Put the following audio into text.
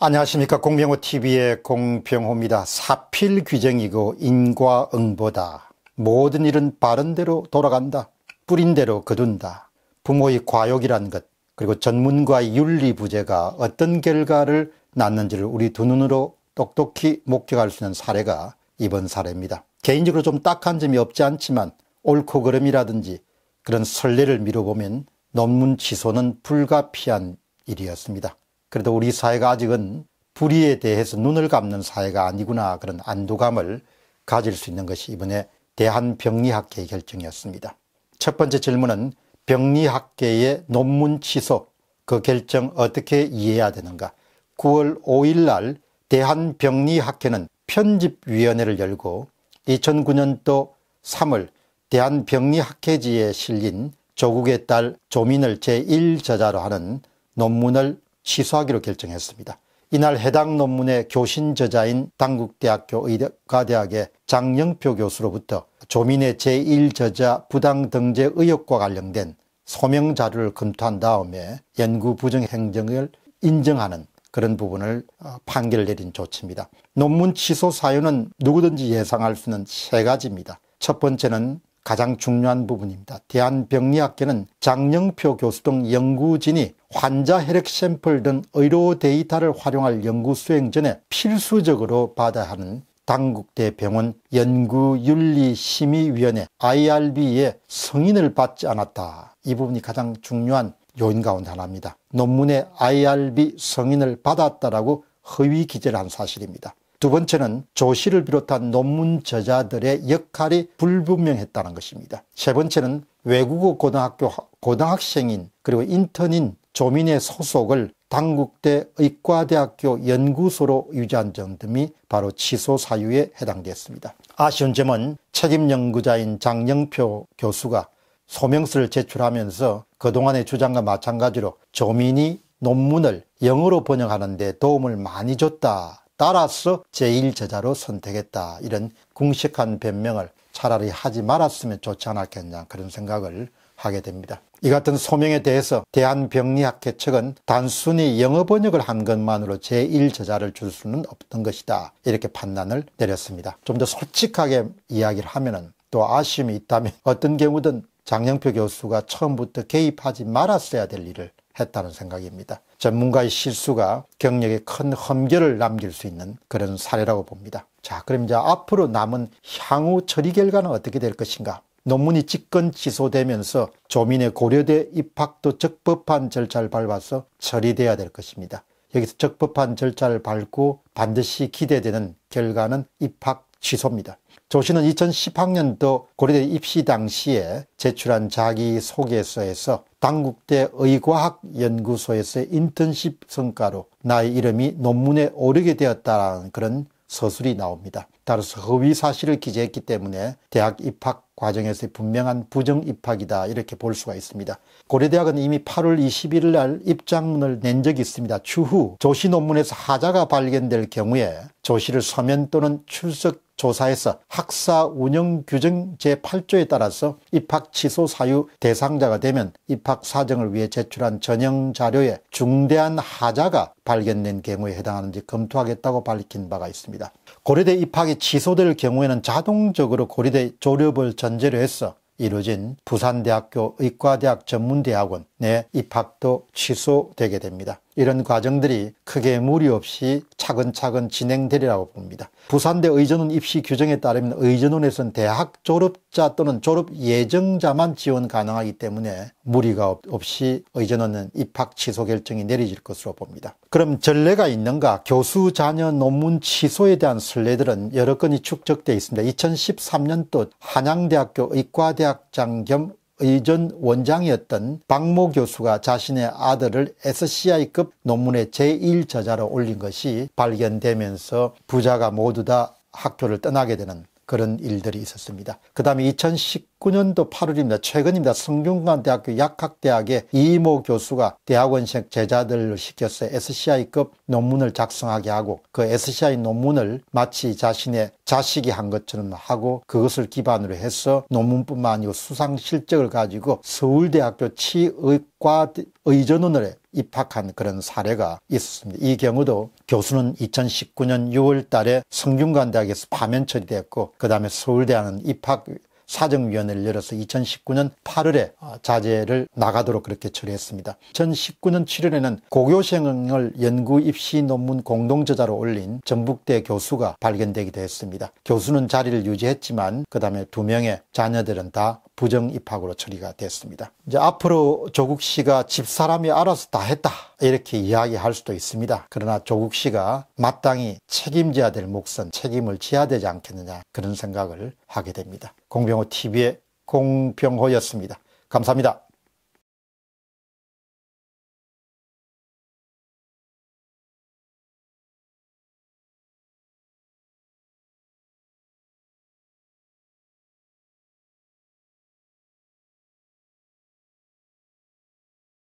안녕하십니까 공병호TV의 공병호입니다. 사필 귀정이고 인과응보다 모든 일은 바른대로 돌아간다 뿌린대로 거둔다 부모의 과욕이란 것 그리고 전문가의 윤리부재가 어떤 결과를 낳는지를 우리 두 눈으로 똑똑히 목격할 수 있는 사례가 이번 사례입니다. 개인적으로 좀 딱한 점이 없지 않지만 옳고 그름이라든지 그런 선례를 미뤄보면 논문 취소는 불가피한 일이었습니다. 그래도 우리 사회가 아직은 불의에 대해서 눈을 감는 사회가 아니구나 그런 안도감을 가질 수 있는 것이 이번에 대한병리학계의 결정이었습니다. 첫 번째 질문은 병리학계의 논문 취소 그 결정 어떻게 이해해야 되는가 9월 5일 날 대한병리학회는 편집위원회를 열고 2009년도 3월 대한병리학회지에 실린 조국의 딸 조민을 제1저자로 하는 논문을 취소하기로 결정했습니다. 이날 해당 논문의 교신 저자인 당국대학교 의과대학의 장영표 교수로부터 조민의 제1저자 부당 등재 의혹과 관련된 소명 자료를 검토한 다음에 연구 부정 행정을 인정하는 그런 부분을 어, 판결 내린 조치입니다. 논문 취소 사유는 누구든지 예상할 수 있는 세 가지입니다. 첫 번째는 가장 중요한 부분입니다. 대한병리학계는 장영표 교수 등 연구진이 환자 혈액 샘플 등 의료 데이터를 활용할 연구 수행 전에 필수적으로 받아야 하는 당국대 병원 연구윤리심의위원회 IRB의 승인을 받지 않았다. 이 부분이 가장 중요한 요인 가운데 하나입니다. 논문에 IRB 승인을 받았다라고 허위 기재를 한 사실입니다. 두 번째는 조씨를 비롯한 논문 저자들의 역할이 불분명했다는 것입니다. 세 번째는 외국어 고등학교 고등학생인 그리고 인턴인 조민의 소속을 당국대 의과대학교 연구소로 유지한 점 등이 바로 취소 사유에 해당됐습니다. 아쉬운 점은 책임 연구자인 장영표 교수가 소명서를 제출하면서 그동안의 주장과 마찬가지로 조민이 논문을 영어로 번역하는 데 도움을 많이 줬다 따라서 제1제자로 선택했다. 이런 궁식한 변명을 차라리 하지 말았으면 좋지 않았겠냐 그런 생각을 하게 됩니다. 이 같은 소명에 대해서 대한병리학회 측은 단순히 영어 번역을 한 것만으로 제1저자를 줄 수는 없던 것이다. 이렇게 판단을 내렸습니다. 좀 더 솔직하게 이야기를 하면또 아쉬움이 있다면 어떤 경우든 장영표 교수가 처음부터 개입하지 말았어야 될 일을 했다는 생각입니다. 전문가의 실수가 경력에 큰 험결을 남길 수 있는 그런 사례라고 봅니다. 자, 그럼 이제 앞으로 남은 향후 처리 결과는 어떻게 될 것인가? 논문이 직권 취소되면서 조민의 고려대 입학도 적법한 절차를 밟아서 처리돼야 될 것입니다. 여기서 적법한 절차를 밟고 반드시 기대되는 결과는 입학 취소입니다. 조 씨는 2010학년도 고려대 입시 당시에 제출한 자기소개서에서 당국대 의과학연구소에서의 인턴십 성과로 나의 이름이 논문에 오르게 되었다라는 그런 서술이 나옵니다. 따라서 허위 사실을 기재했기 때문에 대학 입학 과정에서 분명한 부정 입학이다 이렇게 볼 수가 있습니다. 고려대학은 이미 8월 21일 날 입장문을 낸 적이 있습니다. 추후 조시 논문에서 하자가 발견될 경우에 조시를 서면 또는 출석 조사에서 학사 운영 규정 제8조에 따라서 입학 취소 사유 대상자가 되면 입학 사정을 위해 제출한 전형 자료에 중대한 하자가 발견된 경우에 해당하는지 검토하겠다고 밝힌 바가 있습니다. 고려대 입학이 취소될 경우에는 자동적으로 고려대 졸업을 전제로 해서 이루어진 부산대학교 의과대학 전문대학원 내 입학도 취소되게 됩니다. 이런 과정들이 크게 무리 없이 차근차근 진행되리라고 봅니다. 부산대 의전원 입시 규정에 따르면 의전원에서는 대학 졸업자 또는 졸업 예정자만 지원 가능하기 때문에 무리가 없이 의전원은 입학 취소 결정이 내려질 것으로 봅니다. 그럼 전례가 있는가? 교수 자녀 논문 취소에 대한 선례들은 여러 건이 축적되어 있습니다. 2013년도 한양대학교 의과대학장 겸 의전 원장이었던 박모 교수가 자신의 아들을 SCI급 논문의 제1저자로 올린 것이 발견되면서 부자가 모두 다 학교를 떠나게 되는 그런 일들이 있었습니다. 그 다음에 2010 2019년도 8월입니다. 최근입니다. 성균관대학교 약학대학의 이모 교수가 대학원생 제자들을 시켜서 SCI급 논문을 작성하게 하고 그 SCI 논문을 마치 자신의 자식이 한 것처럼 하고 그것을 기반으로 해서 논문뿐만 아니고 수상 실적을 가지고 서울대학교 치의과 의전원을 입학한 그런 사례가 있었습니다. 이 경우도 교수는 2019년 6월 달에 성균관대학에서 파면 처리되었고 그 다음에 서울대학은 입학 사정위원회를 열어서 2019년 8월에 어, 자제를 나가도록 그렇게 처리했습니다. 2019년 7월에는 고교생을 연구 입시 논문 공동 저자로 올린 전북대 교수가 발견되기도 했습니다. 교수는 자리를 유지했지만 그 다음에 두 명의 자녀들은 다 부정 입학으로 처리가 됐습니다. 이제 앞으로 조국 씨가 집사람이 알아서 다 했다 이렇게 이야기할 수도 있습니다. 그러나 조국 씨가 마땅히 책임져야 될 목선, 책임을 지야 어 되지 않겠느냐 그런 생각을 하게 됩니다. 공병호 TV의 공병호였습니다. 감사합니다.